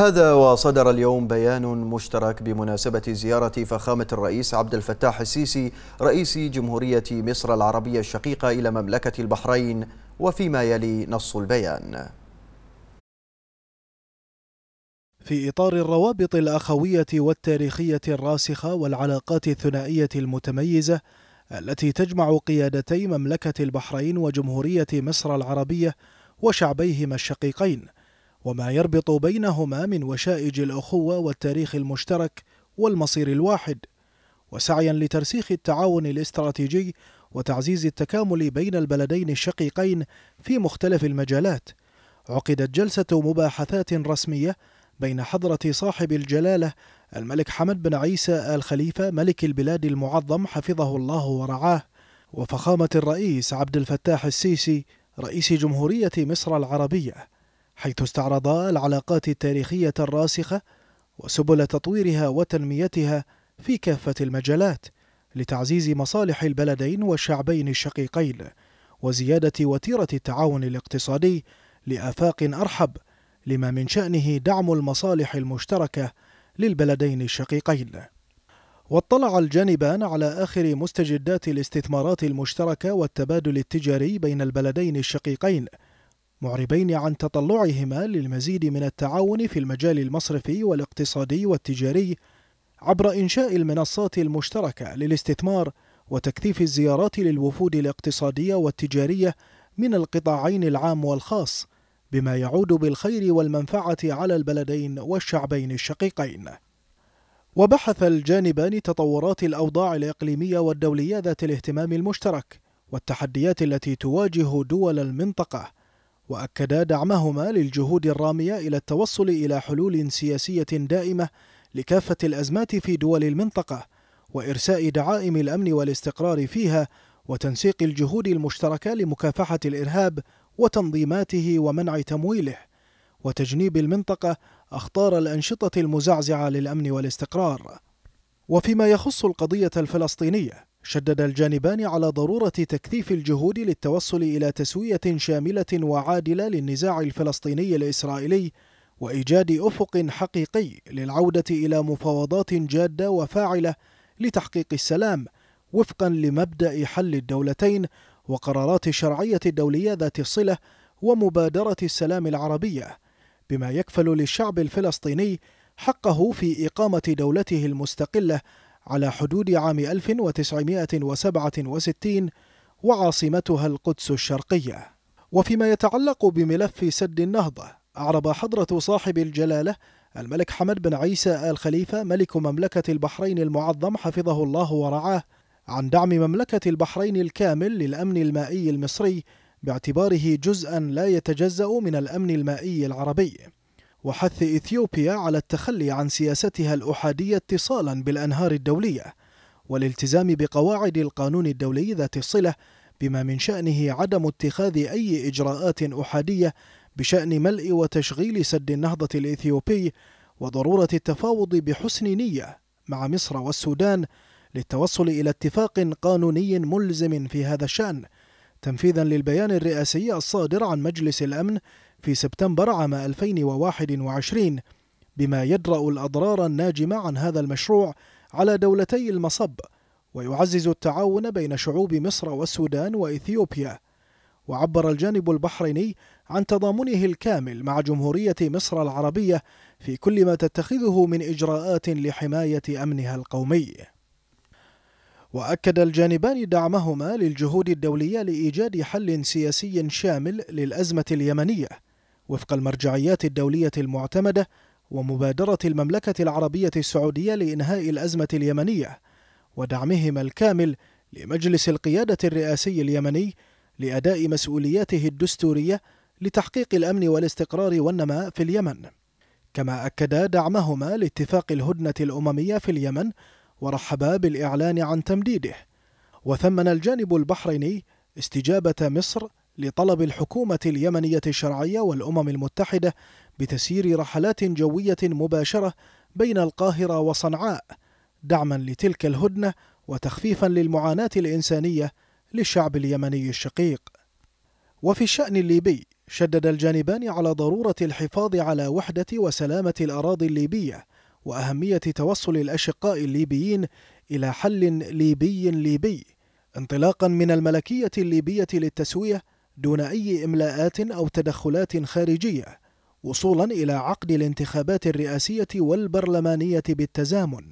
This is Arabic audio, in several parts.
هذا وصدر اليوم بيان مشترك بمناسبة زيارة فخامة الرئيس عبد الفتاح السيسي رئيس جمهورية مصر العربية الشقيقة إلى مملكة البحرين وفيما يلي نص البيان في إطار الروابط الأخوية والتاريخية الراسخة والعلاقات الثنائية المتميزة التي تجمع قيادتي مملكة البحرين وجمهورية مصر العربية وشعبيهما الشقيقين وما يربط بينهما من وشائج الأخوة والتاريخ المشترك والمصير الواحد وسعيا لترسيخ التعاون الاستراتيجي وتعزيز التكامل بين البلدين الشقيقين في مختلف المجالات عقدت جلسة مباحثات رسمية بين حضرة صاحب الجلالة الملك حمد بن عيسى آل خليفة ملك البلاد المعظم حفظه الله ورعاه وفخامة الرئيس عبد الفتاح السيسي رئيس جمهورية مصر العربية حيث استعرضا العلاقات التاريخية الراسخة وسبل تطويرها وتنميتها في كافة المجالات لتعزيز مصالح البلدين والشعبين الشقيقين وزيادة وتيرة التعاون الاقتصادي لآفاق أرحب لما من شأنه دعم المصالح المشتركة للبلدين الشقيقين. واطلع الجانبان على آخر مستجدات الاستثمارات المشتركة والتبادل التجاري بين البلدين الشقيقين معربين عن تطلعهما للمزيد من التعاون في المجال المصرفي والاقتصادي والتجاري عبر إنشاء المنصات المشتركة للاستثمار وتكثيف الزيارات للوفود الاقتصادية والتجارية من القطاعين العام والخاص بما يعود بالخير والمنفعة على البلدين والشعبين الشقيقين وبحث الجانبان تطورات الأوضاع الإقليمية والدولية ذات الاهتمام المشترك والتحديات التي تواجه دول المنطقة وأكدا دعمهما للجهود الرامية إلى التوصل إلى حلول سياسية دائمة لكافة الأزمات في دول المنطقة وإرساء دعائم الأمن والاستقرار فيها وتنسيق الجهود المشتركة لمكافحة الإرهاب وتنظيماته ومنع تمويله وتجنيب المنطقة أخطار الأنشطة المزعزعة للأمن والاستقرار وفيما يخص القضية الفلسطينية شدد الجانبان على ضرورة تكثيف الجهود للتوصل إلى تسوية شاملة وعادلة للنزاع الفلسطيني الإسرائيلي وإيجاد أفق حقيقي للعودة إلى مفاوضات جادة وفاعلة لتحقيق السلام وفقا لمبدأ حل الدولتين وقرارات الشرعية الدولية ذات الصلة ومبادرة السلام العربية بما يكفل للشعب الفلسطيني حقه في إقامة دولته المستقلة على حدود عام 1967 وعاصمتها القدس الشرقية وفيما يتعلق بملف سد النهضة أعرب حضرة صاحب الجلالة الملك حمد بن عيسى آل خليفة ملك مملكة البحرين المعظم حفظه الله ورعاه عن دعم مملكة البحرين الكامل للأمن المائي المصري باعتباره جزءا لا يتجزأ من الأمن المائي العربي وحث إثيوبيا على التخلي عن سياستها الأحادية اتصالا بالأنهار الدولية والالتزام بقواعد القانون الدولي ذات الصلة بما من شأنه عدم اتخاذ أي إجراءات أحادية بشأن ملء وتشغيل سد النهضة الإثيوبي وضرورة التفاوض بحسن نية مع مصر والسودان للتوصل إلى اتفاق قانوني ملزم في هذا الشأن تنفيذا للبيان الرئاسي الصادر عن مجلس الأمن في سبتمبر عام 2021 بما يدرأ الأضرار الناجمة عن هذا المشروع على دولتي المصب ويعزز التعاون بين شعوب مصر والسودان وإثيوبيا وعبر الجانب البحريني عن تضامنه الكامل مع جمهورية مصر العربية في كل ما تتخذه من إجراءات لحماية أمنها القومي وأكد الجانبان دعمهما للجهود الدولية لإيجاد حل سياسي شامل للأزمة اليمنية وفق المرجعيات الدولية المعتمدة ومبادرة المملكة العربية السعودية لإنهاء الأزمة اليمنية ودعمهما الكامل لمجلس القيادة الرئاسي اليمني لأداء مسؤولياته الدستورية لتحقيق الأمن والاستقرار والنماء في اليمن كما أكدا دعمهما لاتفاق الهدنة الأممية في اليمن ورحبا بالإعلان عن تمديده وثمن الجانب البحريني استجابة مصر لطلب الحكومة اليمنية الشرعية والأمم المتحدة بتسيير رحلات جوية مباشرة بين القاهرة وصنعاء دعما لتلك الهدنة وتخفيفا للمعاناة الإنسانية للشعب اليمني الشقيق وفي الشأن الليبي شدد الجانبان على ضرورة الحفاظ على وحدة وسلامة الأراضي الليبية وأهمية توصل الأشقاء الليبيين إلى حل ليبي ليبي انطلاقا من الملكية الليبية للتسوية دون أي إملاءات أو تدخلات خارجية وصولا إلى عقد الانتخابات الرئاسية والبرلمانية بالتزامن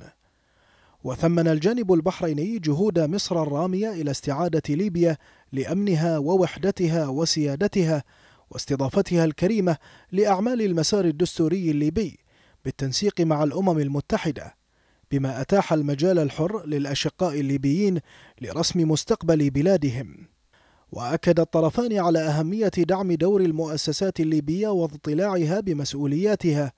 وثمن الجانب البحريني جهود مصر الرامية إلى استعادة ليبيا لأمنها ووحدتها وسيادتها واستضافتها الكريمة لأعمال المسار الدستوري الليبي بالتنسيق مع الأمم المتحدة بما أتاح المجال الحر للأشقاء الليبيين لرسم مستقبل بلادهم وأكد الطرفان على أهمية دعم دور المؤسسات الليبية واضطلاعها بمسؤولياتها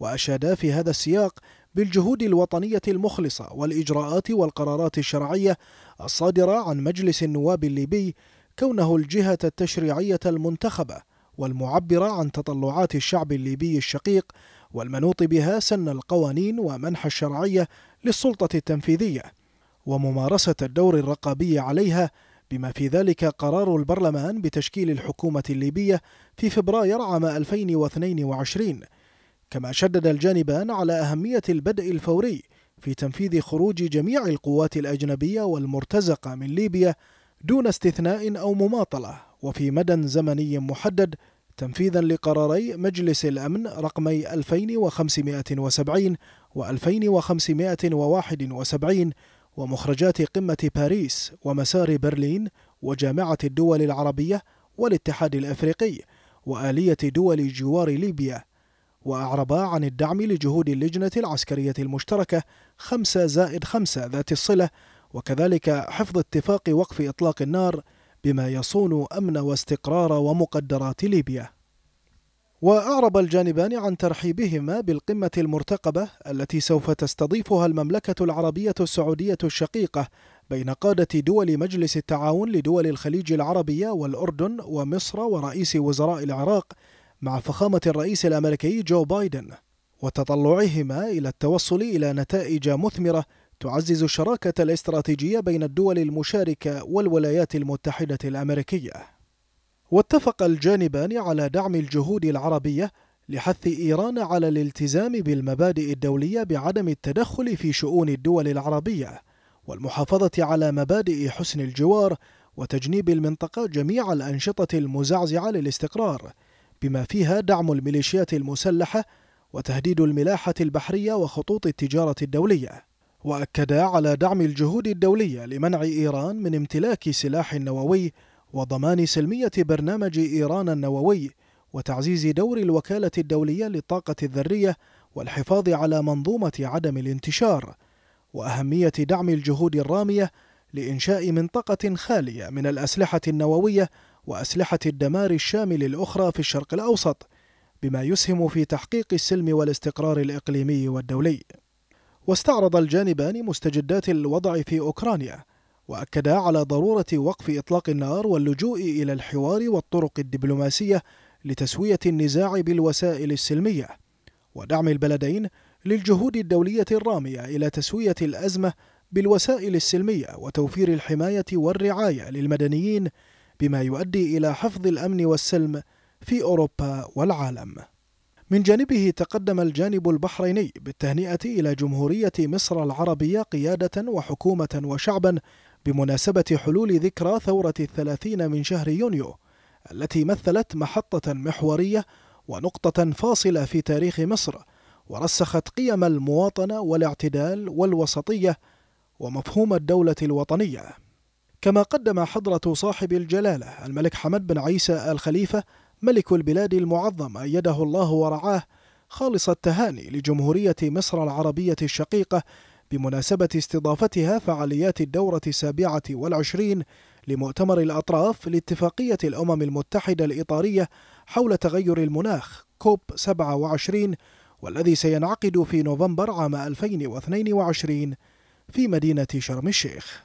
وأشادا في هذا السياق بالجهود الوطنية المخلصة والإجراءات والقرارات الشرعية الصادرة عن مجلس النواب الليبي كونه الجهة التشريعية المنتخبة والمعبرة عن تطلعات الشعب الليبي الشقيق والمنوط بها سن القوانين ومنح الشرعية للسلطة التنفيذية وممارسة الدور الرقابي عليها بما في ذلك قرار البرلمان بتشكيل الحكومة الليبية في فبراير عام 2022 كما شدد الجانبان على أهمية البدء الفوري في تنفيذ خروج جميع القوات الأجنبية والمرتزقة من ليبيا دون استثناء أو مماطلة وفي مدى زمني محدد تنفيذا لقراري مجلس الأمن رقمي 2570 و 2571 ومخرجات قمة باريس ومسار برلين وجامعة الدول العربية والاتحاد الأفريقي وآلية دول جوار ليبيا وأعربا عن الدعم لجهود اللجنة العسكرية المشتركة 5 زائد 5 ذات الصلة وكذلك حفظ اتفاق وقف إطلاق النار بما يصون أمن واستقرار ومقدرات ليبيا وأعرب الجانبان عن ترحيبهما بالقمة المرتقبة التي سوف تستضيفها المملكة العربية السعودية الشقيقة بين قادة دول مجلس التعاون لدول الخليج العربية والأردن ومصر ورئيس وزراء العراق مع فخامة الرئيس الأمريكي جو بايدن وتطلعهما إلى التوصل إلى نتائج مثمرة تعزز الشراكة الاستراتيجية بين الدول المشاركة والولايات المتحدة الأمريكية. واتفق الجانبان على دعم الجهود العربية لحث إيران على الالتزام بالمبادئ الدولية بعدم التدخل في شؤون الدول العربية، والمحافظة على مبادئ حسن الجوار وتجنيب المنطقة جميع الأنشطة المزعزعة للاستقرار، بما فيها دعم الميليشيات المسلحة وتهديد الملاحة البحرية وخطوط التجارة الدولية. واكدا على دعم الجهود الدوليه لمنع ايران من امتلاك سلاح نووي وضمان سلميه برنامج ايران النووي وتعزيز دور الوكاله الدوليه للطاقه الذريه والحفاظ على منظومه عدم الانتشار واهميه دعم الجهود الراميه لانشاء منطقه خاليه من الاسلحه النوويه واسلحه الدمار الشامل الاخرى في الشرق الاوسط بما يسهم في تحقيق السلم والاستقرار الاقليمي والدولي واستعرض الجانبان مستجدات الوضع في أوكرانيا وأكدا على ضرورة وقف إطلاق النار واللجوء إلى الحوار والطرق الدبلوماسية لتسوية النزاع بالوسائل السلمية ودعم البلدين للجهود الدولية الرامية إلى تسوية الأزمة بالوسائل السلمية وتوفير الحماية والرعاية للمدنيين بما يؤدي إلى حفظ الأمن والسلم في أوروبا والعالم من جانبه تقدم الجانب البحريني بالتهنئة إلى جمهورية مصر العربية قيادة وحكومة وشعبا بمناسبة حلول ذكرى ثورة الثلاثين من شهر يونيو التي مثلت محطة محورية ونقطة فاصلة في تاريخ مصر ورسخت قيم المواطنة والاعتدال والوسطية ومفهوم الدولة الوطنية كما قدم حضرة صاحب الجلالة الملك حمد بن عيسى الخليفة ملك البلاد المعظم أيده الله ورعاه خالص التهاني لجمهورية مصر العربية الشقيقة بمناسبة استضافتها فعاليات الدورة السابعة والعشرين لمؤتمر الأطراف لاتفاقية الأمم المتحدة الإطارية حول تغير المناخ كوب 27 والذي سينعقد في نوفمبر عام 2022 في مدينة شرم الشيخ